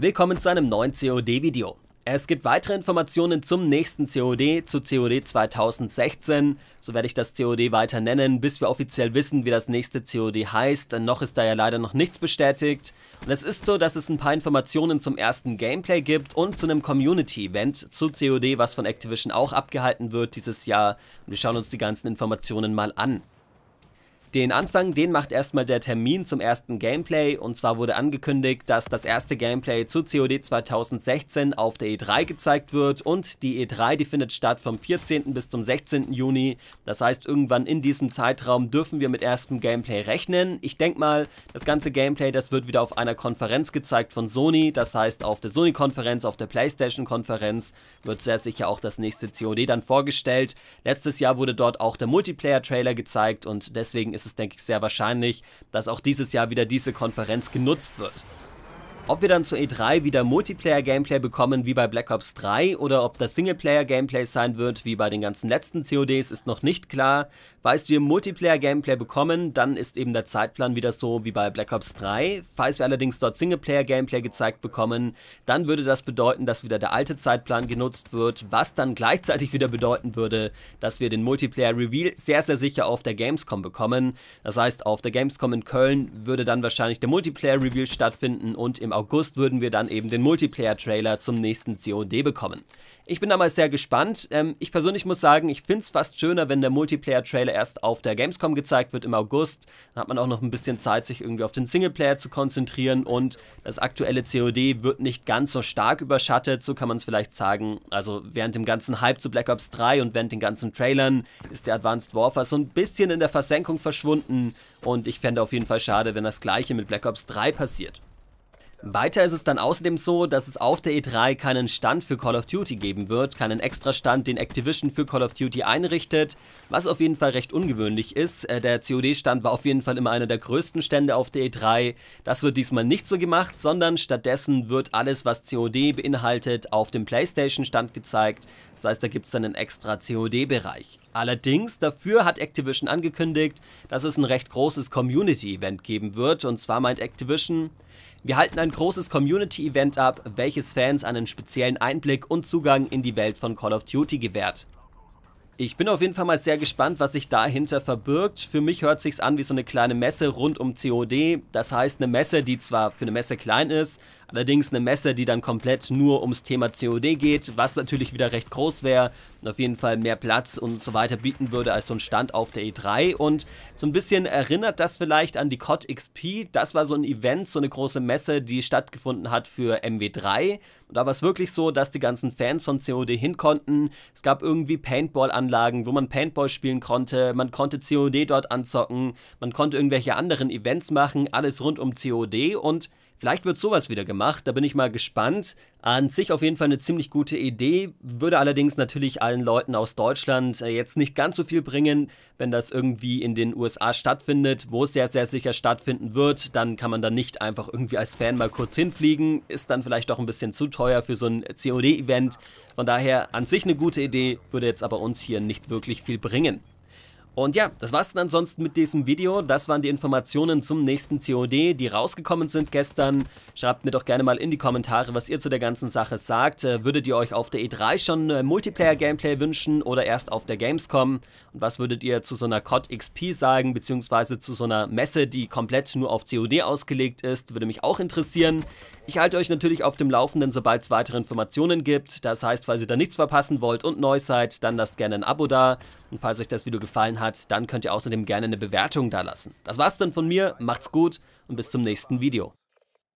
Willkommen zu einem neuen COD-Video. Es gibt weitere Informationen zum nächsten COD, zu COD 2016. So werde ich das COD weiter nennen, bis wir offiziell wissen, wie das nächste COD heißt. Denn noch ist da ja leider noch nichts bestätigt. Und es ist so, dass es ein paar Informationen zum ersten Gameplay gibt und zu einem Community-Event zu COD, was von Activision auch abgehalten wird dieses Jahr. Und wir schauen uns die ganzen Informationen mal an. Den Anfang, den macht erstmal der Termin zum ersten Gameplay und zwar wurde angekündigt, dass das erste Gameplay zu COD 2016 auf der E3 gezeigt wird und die E3, die findet statt vom 14. bis zum 16. Juni. Das heißt, irgendwann in diesem Zeitraum dürfen wir mit erstem Gameplay rechnen. Ich denke mal, das ganze Gameplay, das wird wieder auf einer Konferenz gezeigt von Sony, das heißt auf der Sony-Konferenz, auf der Playstation-Konferenz wird sehr sicher auch das nächste COD dann vorgestellt. Letztes Jahr wurde dort auch der Multiplayer-Trailer gezeigt und deswegen ist es ist es, denke ich, sehr wahrscheinlich, dass auch dieses Jahr wieder diese Konferenz genutzt wird. Ob wir dann zu E3 wieder Multiplayer-Gameplay bekommen wie bei Black Ops 3 oder ob das Singleplayer-Gameplay sein wird wie bei den ganzen letzten CODs ist noch nicht klar. Falls wir Multiplayer-Gameplay bekommen, dann ist eben der Zeitplan wieder so wie bei Black Ops 3. Falls wir allerdings dort Singleplayer-Gameplay gezeigt bekommen, dann würde das bedeuten, dass wieder der alte Zeitplan genutzt wird, was dann gleichzeitig wieder bedeuten würde, dass wir den Multiplayer-Reveal sehr, sehr sicher auf der Gamescom bekommen. Das heißt, auf der Gamescom in Köln würde dann wahrscheinlich der Multiplayer-Reveal stattfinden und im August würden wir dann eben den Multiplayer-Trailer zum nächsten COD bekommen. Ich bin damals sehr gespannt. Ähm, ich persönlich muss sagen, ich finde es fast schöner, wenn der Multiplayer-Trailer erst auf der Gamescom gezeigt wird im August. Dann hat man auch noch ein bisschen Zeit, sich irgendwie auf den Singleplayer zu konzentrieren und das aktuelle COD wird nicht ganz so stark überschattet, so kann man es vielleicht sagen. Also während dem ganzen Hype zu Black Ops 3 und während den ganzen Trailern ist der Advanced Warfare so ein bisschen in der Versenkung verschwunden und ich fände auf jeden Fall schade, wenn das gleiche mit Black Ops 3 passiert. Weiter ist es dann außerdem so, dass es auf der E3 keinen Stand für Call of Duty geben wird, keinen Extra-Stand, den Activision für Call of Duty einrichtet, was auf jeden Fall recht ungewöhnlich ist. Äh, der COD-Stand war auf jeden Fall immer einer der größten Stände auf der E3. Das wird diesmal nicht so gemacht, sondern stattdessen wird alles, was COD beinhaltet, auf dem PlayStation-Stand gezeigt. Das heißt, da gibt es dann einen extra COD-Bereich. Allerdings, dafür hat Activision angekündigt, dass es ein recht großes Community-Event geben wird. Und zwar meint Activision, wir halten ein großes Community-Event ab, welches Fans einen speziellen Einblick und Zugang in die Welt von Call of Duty gewährt. Ich bin auf jeden Fall mal sehr gespannt, was sich dahinter verbirgt. Für mich hört sich's an wie so eine kleine Messe rund um COD. Das heißt, eine Messe, die zwar für eine Messe klein ist, Allerdings eine Messe, die dann komplett nur ums Thema COD geht, was natürlich wieder recht groß wäre und auf jeden Fall mehr Platz und so weiter bieten würde als so ein Stand auf der E3. Und so ein bisschen erinnert das vielleicht an die COD XP. Das war so ein Event, so eine große Messe, die stattgefunden hat für MW3. Und da war es wirklich so, dass die ganzen Fans von COD hin konnten. Es gab irgendwie Paintball-Anlagen, wo man Paintball spielen konnte. Man konnte COD dort anzocken. Man konnte irgendwelche anderen Events machen. Alles rund um COD. Und vielleicht wird sowas wieder gemacht gemacht. Da bin ich mal gespannt. An sich auf jeden Fall eine ziemlich gute Idee, würde allerdings natürlich allen Leuten aus Deutschland äh, jetzt nicht ganz so viel bringen. Wenn das irgendwie in den USA stattfindet, wo es sehr, sehr sicher stattfinden wird, dann kann man da nicht einfach irgendwie als Fan mal kurz hinfliegen. Ist dann vielleicht doch ein bisschen zu teuer für so ein COD-Event. Von daher an sich eine gute Idee, würde jetzt aber uns hier nicht wirklich viel bringen. Und ja, das war's dann ansonsten mit diesem Video. Das waren die Informationen zum nächsten COD, die rausgekommen sind gestern. Schreibt mir doch gerne mal in die Kommentare, was ihr zu der ganzen Sache sagt. Äh, würdet ihr euch auf der E3 schon äh, Multiplayer-Gameplay wünschen oder erst auf der Gamescom? Und was würdet ihr zu so einer COD XP sagen, beziehungsweise zu so einer Messe, die komplett nur auf COD ausgelegt ist? Würde mich auch interessieren. Ich halte euch natürlich auf dem Laufenden, sobald es weitere Informationen gibt. Das heißt, falls ihr da nichts verpassen wollt und neu seid, dann lasst gerne ein Abo da. Und falls euch das Video gefallen hat, hat, dann könnt ihr außerdem gerne eine Bewertung da lassen. Das war's dann von mir, macht's gut und bis zum nächsten Video.